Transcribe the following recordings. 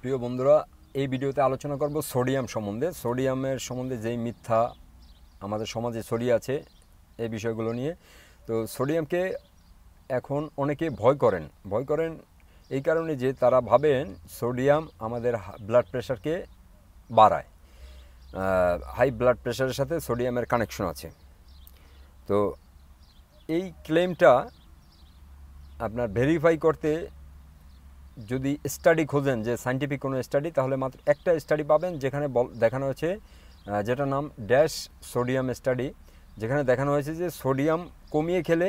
প্রিয় বন্ধুরা এই ভিডিওতে আলোচনা করব সোডিয়াম সম্বন্ধে সোডিয়ামের সম্বন্ধে যেই মিথ্যা আমাদের সমাজে ছড়িয়ে আছে এই বিষয়গুলো নিয়ে তো সোডিয়ামকে এখন অনেকে ভয় করেন ভয় করেন এই কারণে যে তারা ভাবেন সোডিয়াম আমাদের ব্লাড প্রেশারকে বাড়ায় হাই ব্লাড প্রেশারের সাথে সোডিয়ামের কানেকশন আছে তো এই ক্লেমটা আপনার ভেরিফাই করতে যদি স্টাডি খোঁজেন যে সাইন্টিফিক কোনো স্টাডি তাহলে মাত্র একটা স্টাডি পাবেন যেখানে দেখানো হয়েছে যেটা নাম ড্যাশ সোডিয়াম স্টাডি যেখানে দেখানো হয়েছে যে সোডিয়াম কমিয়ে খেলে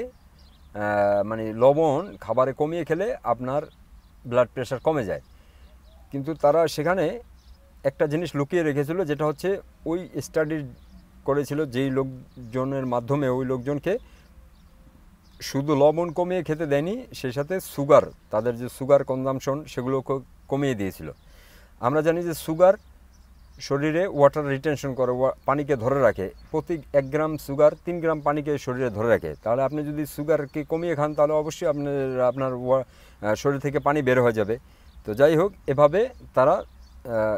মানে লবণ খাবারে কমিয়ে খেলে আপনার ব্লাড প্রেশার কমে যায় কিন্তু তারা সেখানে একটা জিনিস লুকিয়ে রেখেছিল যেটা হচ্ছে ওই স্টাডি করেছিল যেই লোকজনের মাধ্যমে ওই লোকজনকে শুধু লবণ কমিয়ে খেতে দেয়নি সেই সাথে সুগার তাদের যে সুগার কনজামশন সেগুলো কমিয়ে দিয়েছিল আমরা জানি যে সুগার শরীরে ওয়াটার রিটেনশন করে পানিকে ধরে রাখে প্রতি এক গ্রাম সুগার তিন গ্রাম পানিকে শরীরে ধরে রাখে তাহলে আপনি যদি সুগারকে কমিয়ে খান তাহলে অবশ্যই আপনার আপনার শরীর থেকে পানি বের হয়ে যাবে তো যাই হোক এভাবে তারা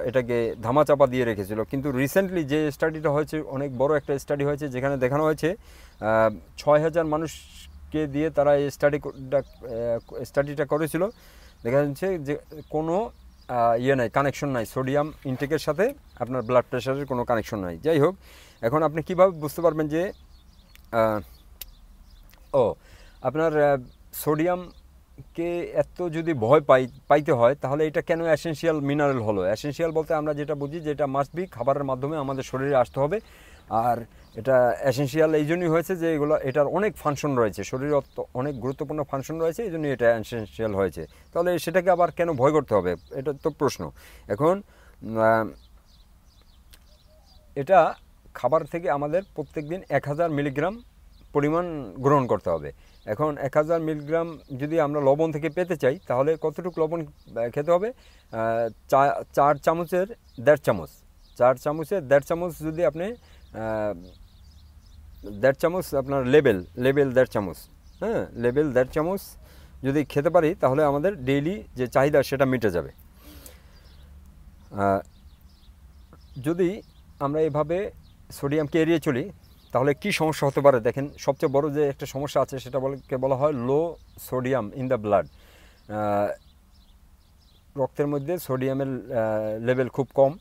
এটাকে ধামাচাপা দিয়ে রেখেছিল কিন্তু রিসেন্টলি যে স্টাডিটা হয়েছে অনেক বড় একটা স্টাডি হয়েছে যেখানে দেখানো হয়েছে ছয় হাজার মানুষ কে দিয়ে তারা এই স্টাডি স্টাডিটা করেছিল দেখা যাচ্ছে যে কোনো ইয়ে নাই কানেকশন নাই সোডিয়াম ইনটেকের সাথে আপনার ব্লাড প্রেশারের কোনো কানেকশন নাই যাই হোক এখন আপনি কিভাবে বুঝতে পারবেন যে ও আপনার সোডিয়ামকে এত যদি ভয় পাই পাইতে হয় তাহলে এটা কেন অ্যাসেন্সিয়াল মিনারেল হলো অ্যাসেন্সিয়াল বলতে আমরা যেটা বুঝি যেটা মাস্ট বি খাবারের মাধ্যমে আমাদের শরীরে আসতে হবে আর এটা অ্যাসেন্সিয়াল এই জন্যই হয়েছে যে এগুলো এটার অনেক ফাংশন রয়েছে শরীরে অনেক গুরুত্বপূর্ণ ফাংশন রয়েছে এই জন্য এটা অ্যাসেন্সিয়াল হয়েছে তাহলে সেটাকে আবার কেন ভয় করতে হবে এটা তো প্রশ্ন এখন এটা খাবার থেকে আমাদের প্রত্যেক দিন এক হাজার মিলিগ্রাম পরিমাণ গ্রহণ করতে হবে এখন এক হাজার মিলিগ্রাম যদি আমরা লবণ থেকে পেতে চাই তাহলে কতটুকু লবণ খেতে হবে চা চার চামচের দেড় চামচ চার চামচের দেড় চামচ যদি আপনি দেড় চামচ আপনার লেবেল লেবেল দেড় চামচ হ্যাঁ লেবেল দেড় চামচ যদি খেতে পারি তাহলে আমাদের ডেইলি যে চাহিদা সেটা মিটে যাবে যদি আমরা এভাবে সোডিয়ামকে এড়িয়ে চলি তাহলে কি সমস্যা হতে পারে দেখেন সবচেয়ে বড় যে একটা সমস্যা আছে সেটা বলকে বলা হয় low sodium in the blood রক্তের মধ্যে সোডিয়ামের লেভেল খুব কম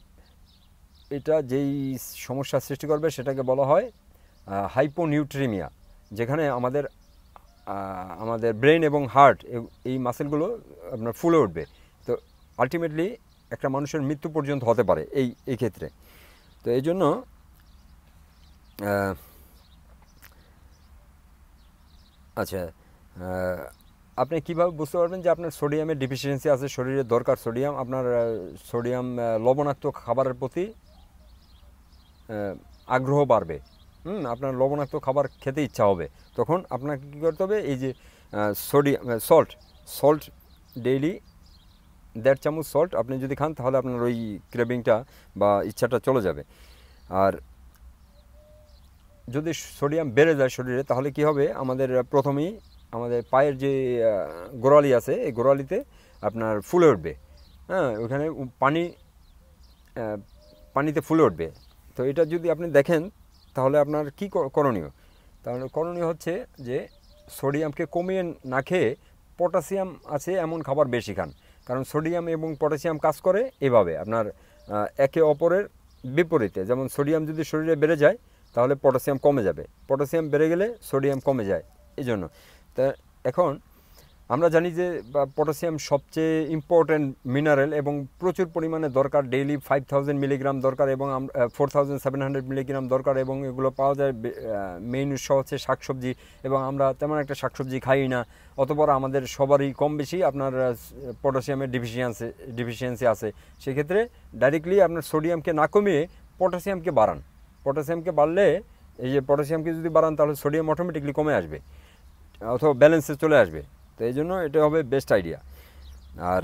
এটা যেই সমস্যা সৃষ্টি করবে সেটাকে বলা হয় হাইপোনিউট্রিমিয়া যেখানে আমাদের আমাদের ব্রেন এবং হার্ট এই মাসেলগুলো আপনার ফুলে উঠবে তো আলটিমেটলি একটা মানুষের মৃত্যু পর্যন্ত হতে পারে এই এই ক্ষেত্রে তো এই জন্য আচ্ছা আপনি কীভাবে বুঝতে পারবেন যে আপনার সোডিয়ামের ডিফিসিয়েন্সি আছে শরীরে দরকার সোডিয়াম আপনার সোডিয়াম লবণাত্মক খাবারের প্রতি আগ্রহ বাড়বে হুম আপনার লবণাক্ত খাবার খেতে ইচ্ছা হবে তখন আপনাকে কী করতে হবে এই যে সোডিয়াম সল্ট সল্ট ডেইলি দেড় চামচ সল্ট আপনি যদি খান তাহলে আপনার ওই ক্রেভিংটা বা ইচ্ছাটা চলে যাবে আর যদি সোডিয়াম বেড়ে যায় শরীরে তাহলে কি হবে আমাদের প্রথমেই আমাদের পায়ের যে গোড়ালি আছে এই গোড়ালিতে আপনার ফুলে উঠবে হ্যাঁ ওখানে পানি পানিতে ফুলে উঠবে তো এটা যদি আপনি দেখেন তাহলে আপনার কি করণীয় তাহলে করণীয় হচ্ছে যে সোডিয়ামকে কমিয়ে না খেয়ে পটাশিয়াম আছে এমন খাবার বেশি খান কারণ সোডিয়াম এবং পটাশিয়াম কাজ করে এভাবে আপনার একে অপরের বিপরীতে যেমন সোডিয়াম যদি শরীরে বেড়ে যায় তাহলে পটাশিয়াম কমে যাবে পটাশিয়াম বেড়ে গেলে সোডিয়াম কমে যায় এই জন্য তা এখন আমরা জানি যে পটাশিয়াম সবচেয়ে ইম্পর্ট্যান্ট মিনারেল এবং প্রচুর পরিমাণে দরকার ডেইলি ফাইভ থাউজেন্ড মিলিগ্রাম দরকার এবং four thousand seven hundred milligram দরকার এবং এগুলো পাওয়া যায় মেইন উৎস হচ্ছে শাকসবজি এবং আমরা তেমন একটা শাকসবজি খাই না অতপর আমাদের সবারই কম বেশি আপনার পটাশিয়ামের ডিফিসিয়েন্সি ডিফিসিয়েন্সি আছে সেক্ষেত্রে ডাইরেক্টলি আপনার সোডিয়ামকে না কমিয়ে পটাশিয়ামকে বাড়ান পটাশিয়ামকে বাড়লে এই যে পটাশিয়ামকে যদি বাড়ান তাহলে সোডিয়াম অটোমেটিকলি কমে আসবে অথবা ব্যালেন্সে চলে আসবে তো এই জন্য এটা হবে বেস্ট আইডিয়া আর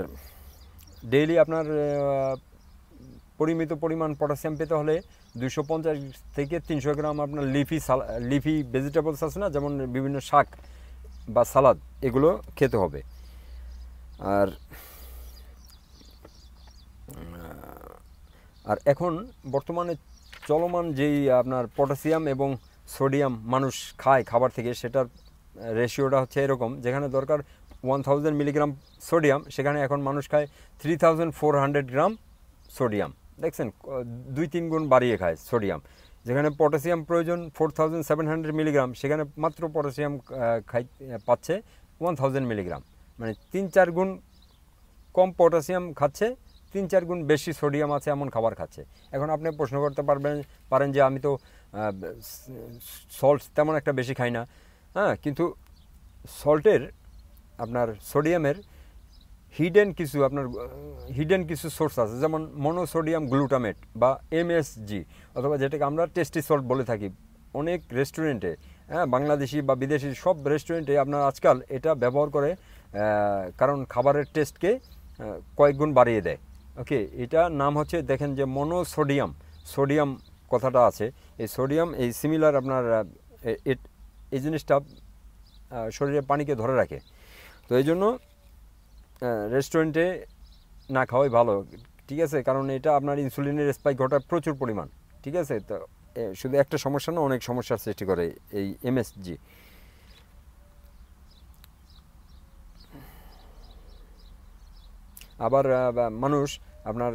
ডেইলি আপনার পরিমিত পরিমাণ পটাশিয়াম পেতে হলে দুশো পঞ্চাশ থেকে তিনশো গ্রাম আপনার লিফি সালা লিফি ভেজিটেবলস আছে না যেমন বিভিন্ন শাক বা সালাদ এগুলো খেতে হবে আর আর এখন বর্তমানে চলমান যেই আপনার পটাশিয়াম এবং সোডিয়াম মানুষ খায় খাবার থেকে সেটার রেশিওটা হচ্ছে এরকম যেখানে দরকার ওয়ান থাউজেন্ড মিলিগ্রাম সোডিয়াম সেখানে এখন মানুষ খায় three thousand four hundred gram sodium দেখছেন দুই তিন গুণ বাড়িয়ে খায় সোডিয়াম যেখানে পটাশিয়াম প্রয়োজন four thousand seven hundred milligram সেখানে মাত্র পটাশিয়াম খাই পাচ্ছে ওয়ান থাউজেন্ড মিলিগ্রাম মানে তিন চার গুণ কম পটাশিয়াম খাচ্ছে তিন চার গুণ বেশি সোডিয়াম আছে এমন খাবার খাচ্ছে এখন আপনি প্রশ্ন করতে পারবেন পারেন যে আমি তো সল্ট তেমন একটা বেশি খাই না হ্যাঁ কিন্তু সল্টের আপনার সোডিয়ামের হিডেন কিছু আপনার হিডেন কিছু সোর্স আছে যেমন মনোসোডিয়াম গ্লুটামেট বা এমএসজি অথবা যেটাকে আমরা টেস্টি সল্ট বলে থাকি অনেক রেস্টুরেন্টে হ্যাঁ বাংলাদেশি বা বিদেশি সব রেস্টুরেন্টে আপনার আজকাল এটা ব্যবহার করে কারণ খাবারের টেস্টকে কয়েক গুণ বাড়িয়ে দেয় ওকে এটা নাম হচ্ছে দেখেন যে মনোসোডিয়াম সোডিয়াম কথাটা আছে এই সোডিয়াম এই সিমিলার আপনার এই জিনিসটা শরীরে পানিকে ধরে রাখে তো এই জন্য রেস্টুরেন্টে না খাওয়াই ভালো ঠিক আছে কারণ এটা আপনার ইনসুলিনের স্পাই ঘটার প্রচুর পরিমাণ ঠিক আছে তো শুধু একটা সমস্যা না অনেক সমস্যার সৃষ্টি করে এই এমএসজি আবার মানুষ আপনার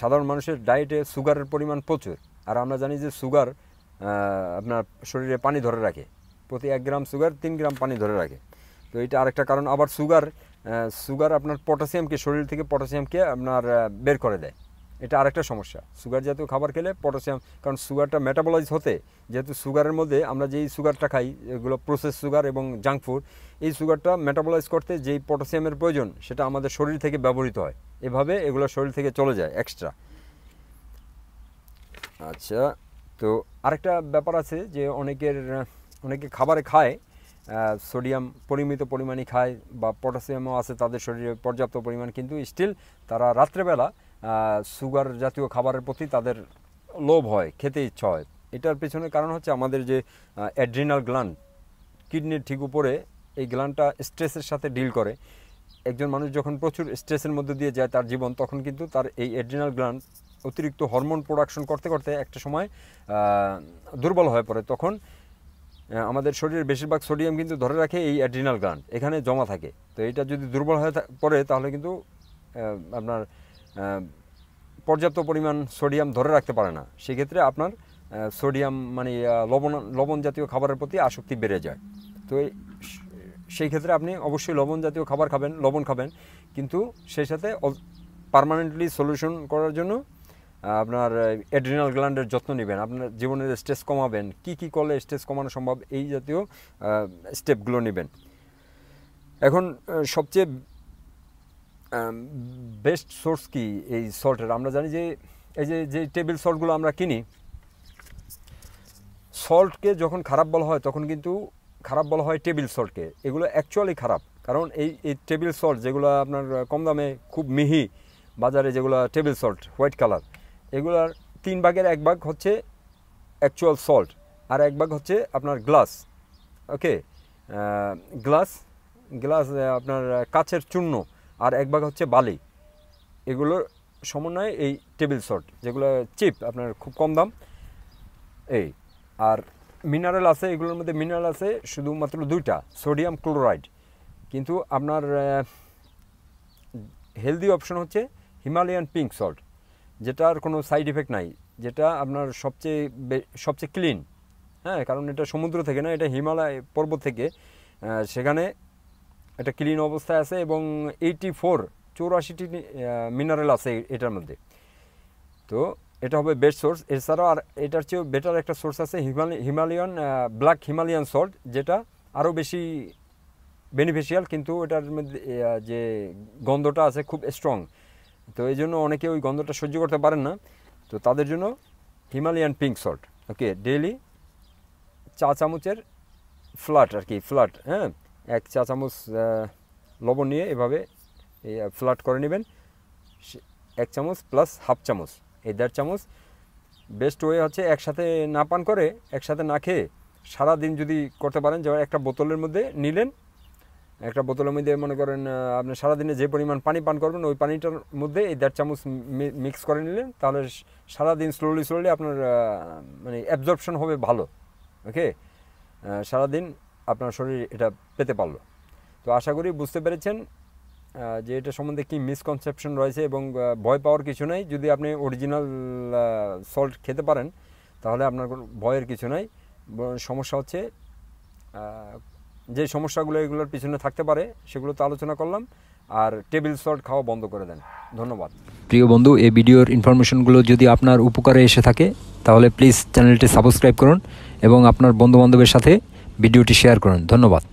সাধারণ মানুষের ডায়েটে সুগারের পরিমাণ প্রচুর আর আমরা জানি যে সুগার আপনার শরীরে পানি ধরে রাখে প্রতি এক গ্রাম সুগার তিন গ্রাম পানি ধরে রাখে তো এটা আরেকটা কারণ আবার সুগার সুগার আপনার পটাশিয়ামকে শরীর থেকে পটাশিয়ামকে আপনার বের করে দেয় এটা আরেকটা সমস্যা সুগার জাতীয় খাবার খেলে পটাশিয়াম কারণ সুগারটা মেটাবলাইজ হতে যেহেতু সুগারের মধ্যে আমরা যেই সুগারটা খাই এগুলো প্রসেস সুগার এবং জাঙ্ক ফুড এই সুগারটা মেটাবলাইজ করতে যেই পটাশিয়ামের প্রয়োজন সেটা আমাদের শরীর থেকে ব্যবহৃত হয় এভাবে এগুলো শরীর থেকে চলে যায় এক্সট্রা আচ্ছা তো আরেকটা ব্যাপার আছে যে অনেকের অনেকে খাবারে খায় সোডিয়াম পরিমিত পরিমাণই খায় বা পটাশিয়ামও আছে তাদের শরীরে পর্যাপ্ত পরিমাণ কিন্তু স্টিল তারা রাত্রেবেলা সুগার জাতীয় খাবারের প্রতি তাদের লোভ হয় খেতে ইচ্ছা হয় এটার পেছনে কারণ হচ্ছে আমাদের যে অ্যাড্রিনাল গ্ল্যান্ড কিডনির ঠিক উপরে এই গ্ল্যান্ডটা স্ট্রেসের সাথে ডিল করে একজন মানুষ যখন প্রচুর স্ট্রেসের মধ্যে দিয়ে যায় তার জীবন তখন কিন্তু তার এই অ্যাড্রিনাল গ্ল্যান্ড অতিরিক্ত হরমোন প্রোডাকশন করতে করতে একটা সময় দুর্বল হয়ে পড়ে তখন আমাদের শরীরের বেশিরভাগ সোডিয়াম কিন্তু ধরে রাখে এই অ্যাড্রিনাল গান এখানে জমা থাকে তো এটা যদি দুর্বল হয়ে পড়ে তাহলে কিন্তু আপনার পর্যাপ্ত পরিমাণ সোডিয়াম ধরে রাখতে পারে না সেক্ষেত্রে আপনার সোডিয়াম মানে লবণ লবণ জাতীয় খাবারের প্রতি আসক্তি বেড়ে যায় তো সেই ক্ষেত্রে আপনি অবশ্যই লবণ জাতীয় খাবার খাবেন লবণ খাবেন কিন্তু সেই সাথে পারমানেন্টলি সলিউশন করার জন্য আপনার অ্যাড্রিনাল গ্ল্যান্ডের যত্ন নেবেন আপনার জীবনের স্ট্রেস কমাবেন কি কি করলে স্ট্রেস কমানো সম্ভব এই জাতীয় স্টেপগুলো নেবেন এখন সবচেয়ে বেস্ট সোর্স কি এই সল্টের আমরা জানি যে এই যে যে টেবিল সল্টগুলো আমরা কিনি সল্টকে যখন খারাপ বলা হয় তখন কিন্তু খারাপ বলা হয় টেবিল সল্টকে এগুলো অ্যাকচুয়ালি খারাপ কারণ এই এই টেবিল সল্ট যেগুলো আপনার কম দামে খুব মিহি বাজারে যেগুলো টেবিল সল্ট হোয়াইট কালার এগুলার তিন ভাগের এক ভাগ হচ্ছে অ্যাকচুয়াল সল্ট আর এক ভাগ হচ্ছে আপনার গ্লাস ওকে গ্লাস গ্লাস আপনার কাছের চূর্ণ আর এক ভাগ হচ্ছে বালি এগুলোর সমন্বয়ে এই টেবিল সল্ট যেগুলো চিপ আপনার খুব কম দাম এই আর মিনারেল আছে এগুলোর মধ্যে মিনারেল আছে শুধুমাত্র দুইটা সোডিয়াম ক্লোরাইড কিন্তু আপনার হেলদি অপশন হচ্ছে হিমালয়ান পিঙ্ক সল্ট যেটার কোনো সাইড এফেক্ট নাই যেটা আপনার সবচেয়ে সবচেয়ে ক্লিন হ্যাঁ কারণ এটা সমুদ্র থেকে না এটা হিমালয় পর্বত থেকে সেখানে এটা ক্লিন অবস্থায় আছে এবং এইটি ফোর চৌরাশিটি মিনারেল আছে এটার মধ্যে তো এটা হবে বেস্ট সোর্স এছাড়াও আর এটার চেয়েও বেটার একটা সোর্স আছে হিমালয়ান ব্ল্যাক হিমালয়ান সল্ট যেটা আরও বেশি বেনিফিশিয়াল কিন্তু এটার মধ্যে যে গন্ধটা আছে খুব স্ট্রং তো এই জন্য অনেকে ওই গন্ধটা সহ্য করতে পারেন না তো তাদের জন্য Himalayan pink salt okay daily চা চামচের ফ্লাট আর কি ফ্ল্যাট হ্যাঁ এক চা চামচ লবণ নিয়ে এভাবে ফ্ল্যাট করে নেবেন এক চামচ প্লাস হাফ চামচ এই দেড় চামচ বেস্ট ওয়ে হচ্ছে একসাথে না পান করে একসাথে না খেয়ে সারাদিন যদি করতে পারেন যেমন একটা বোতলের মধ্যে নিলেন একটা বোতলের মধ্যে মনে করেন আপনি সারাদিনে যে পরিমাণ পানি পান করবেন ওই পানিটার মধ্যে এই দেড় চামচ মিক্স করে নিলেন তাহলে সারাদিন স্লোলি স্লোলি আপনার মানে অ্যাবজর্পশন হবে ভালো ওকে সারাদিন আপনার শরীর এটা পেতে পারলো তো আশা করি বুঝতে পেরেছেন যে এটা সম্বন্ধে কী মিসকনসেপশন রয়েছে এবং ভয় পাওয়ার কিছু নাই যদি আপনি অরিজিনাল সল্ট খেতে পারেন তাহলে আপনার ভয়ের কিছু নাই সমস্যা হচ্ছে যে সমস্যাগুলো এগুলোর পিছনে থাকতে পারে সেগুলো তো আলোচনা করলাম আর টেবিল সল্ট খাওয়া বন্ধ করে দেন ধন্যবাদ প্রিয় বন্ধু এই ভিডিওর ইনফরমেশনগুলো যদি আপনার উপকারে এসে থাকে তাহলে প্লিজ চ্যানেলটি সাবস্ক্রাইব করুন এবং আপনার বন্ধুবান্ধবের সাথে ভিডিওটি শেয়ার করুন ধন্যবাদ